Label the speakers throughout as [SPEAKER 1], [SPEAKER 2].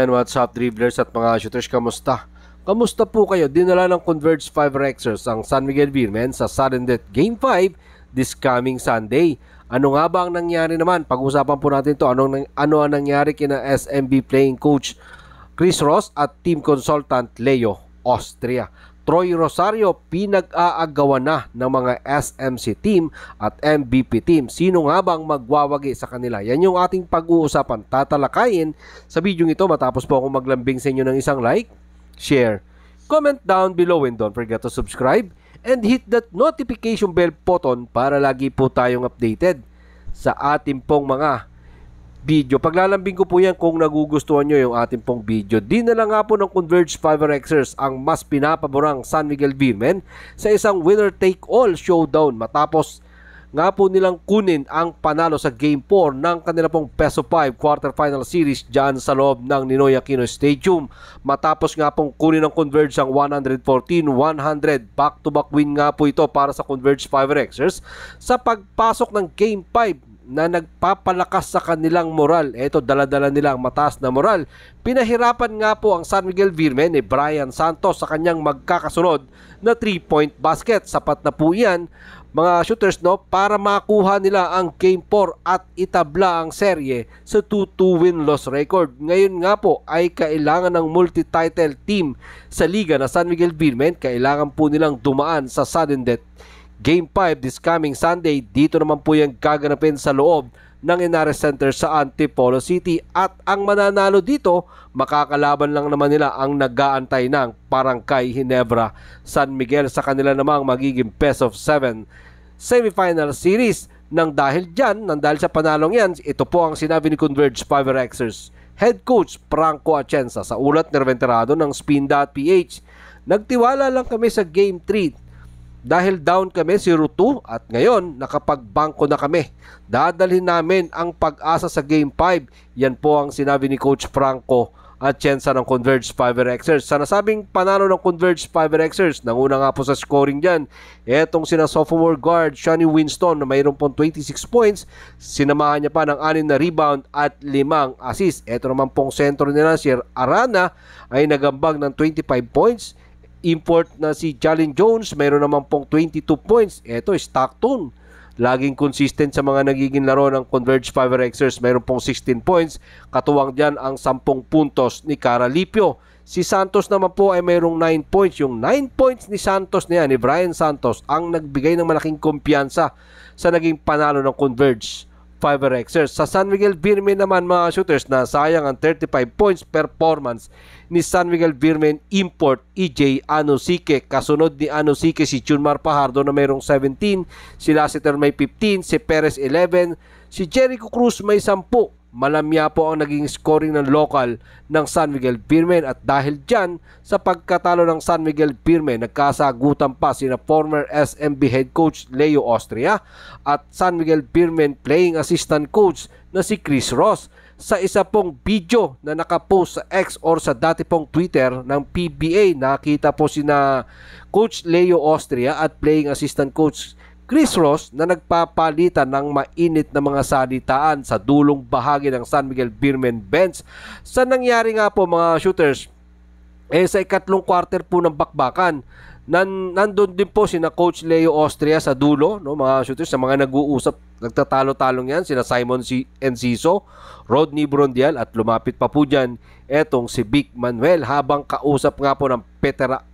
[SPEAKER 1] yan, what's up dribblers at mga shooters, kamusta? Kamusta po kayo? Dinala ng Converge 5 Rexers ang San Miguel Beermen sa sudden death Game 5 this coming Sunday. Ano nga ba ang nangyari naman? Pag-usapan po natin to Anong, ano ang nangyari kina SMB playing coach Chris Ross at team consultant Leo Austria. Troy Rosario pinag-aagawan na ng mga SMC team at MVP team. Sino nga bang magwawagi sa kanila? Yan yung ating pag-uusapan. Tatalakayin sa video ito matapos po akong maglambing sa inyo ng isang like, share, comment down below and don't forget to subscribe and hit that notification bell button para lagi po tayong updated sa ating pong mga video. Paglalambing ko po yan kung nagugustuhan nyo yung ating pong video. Di na lang nga po ng Converge Fiber Xers ang mas pinapaborang San Miguel Beermen sa isang winner-take-all showdown matapos nga po nilang kunin ang panalo sa Game 4 ng kanila pong Peso 5 quarterfinal series dyan sa loob ng Ninoy Aquino Stadium. Matapos nga pong kunin ng Converge ang 114-100 back-to-back win nga po ito para sa Converge 5 Rexers sa pagpasok ng Game 5 na nagpapalakas sa kanilang moral. Ito, daladala nila ang mataas na moral. Pinahirapan nga po ang San Miguel Virmen ni Brian Santos sa kanyang magkakasunod na 3-point basket. Sapat na po iyan mga shooters no para makuha nila ang game 4 at itabla ang serye sa 2-2 win loss record. Ngayon nga po ay kailangan ng multi-title team sa liga na San Miguel Bilmen kailangan po nilang dumaan sa sudden death. Game 5 this coming Sunday, dito naman po yung gaganapin sa loob ng Henares Center sa Antipolo City at ang mananalo dito makakalaban lang naman nila ang nagaantay aantay ng Parangkay Hinebra San Miguel sa kanila namang magiging best of 7 semifinal series nang dahil dyan, nang dahil sa panalong yan, ito po ang sinabi ni Converge Fiberxers head coach Franco Atienza sa ulat ni Reventerado ng Spin.ph. Nagtiwala lang kami sa Game 3 dahil down kami 0-2 at ngayon nakapagbangko na kami. Dadalhin namin ang pag-asa sa Game 5. Yan po ang sinabi ni Coach Franco at tsensa ng Converge Fiber Xers. Sa nasabing panalo ng Converge Fiber Xers, nanguna nga po sa scoring dyan, etong sina sophomore guard Shani Winston na mayroon pong 26 points, sinamahan niya pa ng 6 na rebound at 5 assist. Eto naman pong sentro nila si Arana ay nagambag ng 25 points, import na si Jalen Jones, mayroon naman pong 22 points. Ito, Stockton. Laging consistent sa mga nagiging laro ng Converge 5 Rexers. Mayroon pong 16 points. Katuwang dyan ang 10 puntos ni Cara Lipio. Si Santos naman po ay mayroong 9 points. Yung 9 points ni Santos niya, ni Brian Santos, ang nagbigay ng malaking kumpiyansa sa naging panalo ng Converge 5 xers Sa San Miguel Birmen naman mga shooters na sayang ang 35 points performance ni San Miguel Birmen import EJ Anusike. Kasunod ni Anusike si Junmar Pajardo na mayroong 17, si Lassiter may 15, si Perez 11, si Jericho Cruz may 10, Malamya po ang naging scoring ng local ng San Miguel Beermen at dahil dyan sa pagkatalo ng San Miguel Beermen nagkasagutan pa sina former SMB head coach Leo Austria at San Miguel Beermen playing assistant coach na si Chris Ross sa isa pong video na nakapost sa X or sa dati pong Twitter ng PBA nakita po sina Coach Leo Austria at playing assistant coach Chris Ross na nagpapalitan ng mainit na mga salitaan sa dulong bahagi ng San Miguel Beerman Bench. Sa nangyari nga po mga shooters, eh sa ikatlong quarter po ng bakbakan, nan, nandun din po sina Coach Leo Austria sa dulo, no, mga shooters, sa mga nag-uusap, nagtatalo-talong yan, sina Simon C. Enciso, Rodney Brondial, at lumapit pa po dyan, etong si Big Manuel, habang kausap nga po ng Petera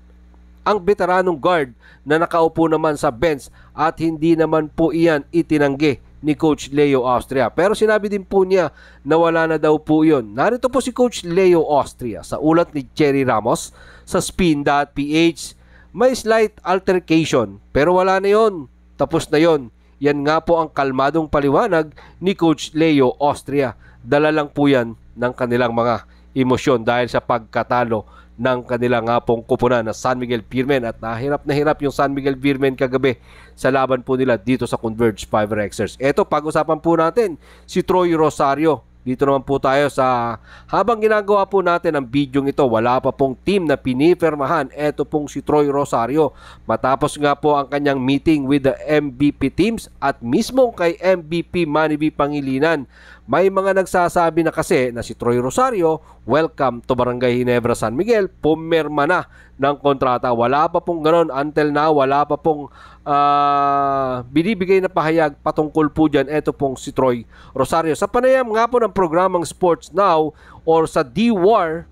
[SPEAKER 1] ang veteranong guard na nakaupo naman sa bench at hindi naman po iyan itinanggi ni Coach Leo Austria. Pero sinabi din po niya na wala na daw po yun. Narito po si Coach Leo Austria sa ulat ni Jerry Ramos sa spin.ph. May slight altercation pero wala na yon. Tapos na yon. Yan nga po ang kalmadong paliwanag ni Coach Leo Austria. Dala lang po yan ng kanilang mga emosyon dahil sa pagkatalo ng kanila nga pong kupunan na San Miguel Firmen at nahirap na hirap yung San Miguel Firmen kagabi sa laban po nila dito sa Converge 5 Rexers. Ito, pag-usapan po natin si Troy Rosario. Dito naman po tayo sa habang ginagawa po natin ang video ito, wala pa pong team na pinifirmahan. Ito pong si Troy Rosario. Matapos nga po ang kanyang meeting with the MVP teams at mismo kay MVP Manny B. Pangilinan may mga nagsasabi na kasi na si Troy Rosario, welcome to Barangay Ginebra San Miguel, pumirma na ng kontrata. Wala pa pong ganon until now, wala pa pong uh, binibigay na pahayag patungkol po dyan. Ito pong si Troy Rosario. Sa panayam nga po ng programang Sports Now or sa D-War,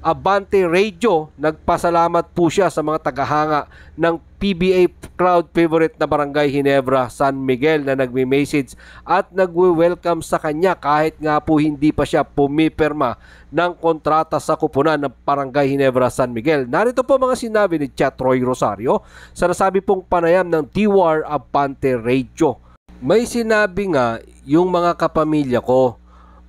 [SPEAKER 1] Abante Radio. Nagpasalamat po siya sa mga tagahanga ng PBA crowd favorite na Barangay Hinebra, San Miguel na nagme-message at nagwe-welcome sa kanya kahit nga po hindi pa siya pumipirma ng kontrata sa kupunan ng Barangay Hinebra, San Miguel. Narito po mga sinabi ni Chat Roy Rosario sa nasabi pong panayam ng TWAR Abante Radio. May sinabi nga yung mga kapamilya ko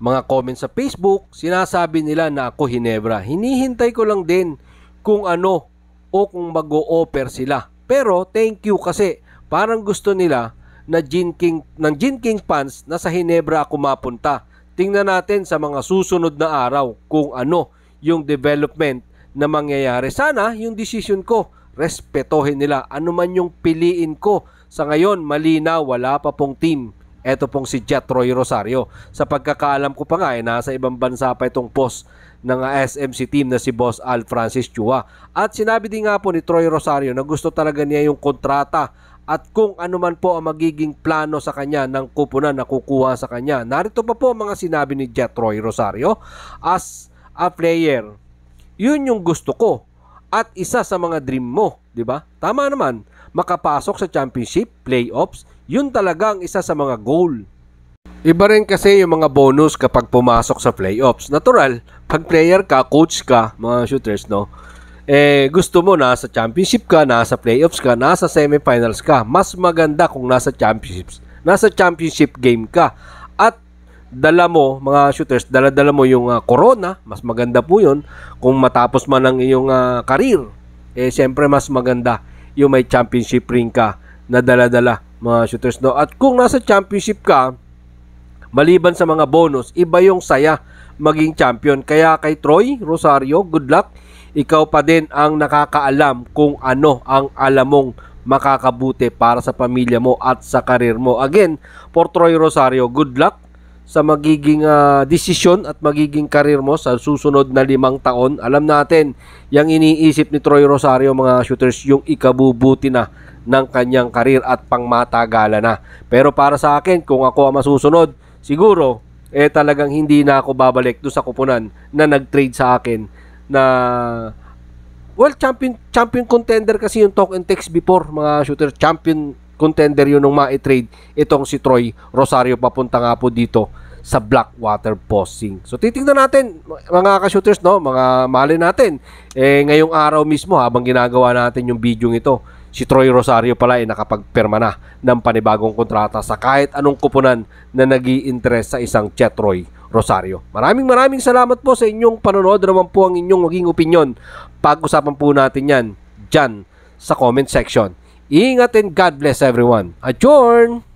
[SPEAKER 1] mga comment sa Facebook, sinasabi nila na ako Hinebra. Hinihintay ko lang din kung ano o kung mag-o-offer sila. Pero thank you kasi parang gusto nila na Jin King, ng Jin King fans na sa Hinebra ako mapunta. Tingnan natin sa mga susunod na araw kung ano yung development na mangyayari. Sana yung decision ko, respetohin nila. Ano man yung piliin ko. Sa ngayon, malinaw, wala pa pong team Eto pong si Jet Roy Rosario. Sa pagkakaalam ko pa nga, eh, nasa ibang bansa pa itong post ng ah, SMC team na si Boss Al Francis Chua. At sinabi din nga po ni Troy Rosario na gusto talaga niya yung kontrata at kung ano man po ang magiging plano sa kanya ng kupunan na kukuha sa kanya. Narito pa po ang mga sinabi ni Jet Roy Rosario. As a player, yun yung gusto ko at isa sa mga dream mo, 'di ba? Tama naman, makapasok sa championship, playoffs, 'yun talaga ang isa sa mga goal. Iba rin kasi yung mga bonus kapag pumasok sa playoffs. Natural, pag player ka, coach ka, mga shooters, no? Eh, gusto mo nasa championship ka, nasa playoffs ka, nasa semifinals ka. Mas maganda kung nasa championships. Nasa championship game ka dala mo, mga shooters, dala-dala mo yung uh, corona, mas maganda po yun. Kung matapos man ang iyong uh, career, eh siyempre mas maganda yung may championship ring ka na dala-dala, mga shooters. No? At kung nasa championship ka, maliban sa mga bonus, iba yung saya maging champion. Kaya kay Troy Rosario, good luck. Ikaw pa din ang nakakaalam kung ano ang alam mong makakabuti para sa pamilya mo at sa karir mo. Again, for Troy Rosario, good luck sa magiging uh, desisyon at magiging karir mo sa susunod na limang taon. Alam natin, yung iniisip ni Troy Rosario mga shooters, yung ikabubuti na ng kanyang karir at pangmatagalan na. Pero para sa akin, kung ako ang masusunod, siguro, eh talagang hindi na ako babalik doon sa kupunan na nag-trade sa akin na well champion champion contender kasi yung talk and text before mga shooter champion contender yun nung ma-trade itong si Troy Rosario papunta nga po dito sa Blackwater Bossing. So titingnan natin mga ka-shooters no, mga mali natin. Eh ngayong araw mismo habang ginagawa natin yung video ito, si Troy Rosario pala ay eh, nakapagperma na ng panibagong kontrata sa kahit anong kuponan na nag interest sa isang Troy Rosario. Maraming maraming salamat po sa inyong panonood. Naman ano po ang inyong maging opinion. Pag-usapan po natin yan dyan sa comment section. Ingat and God bless everyone. Adjourn!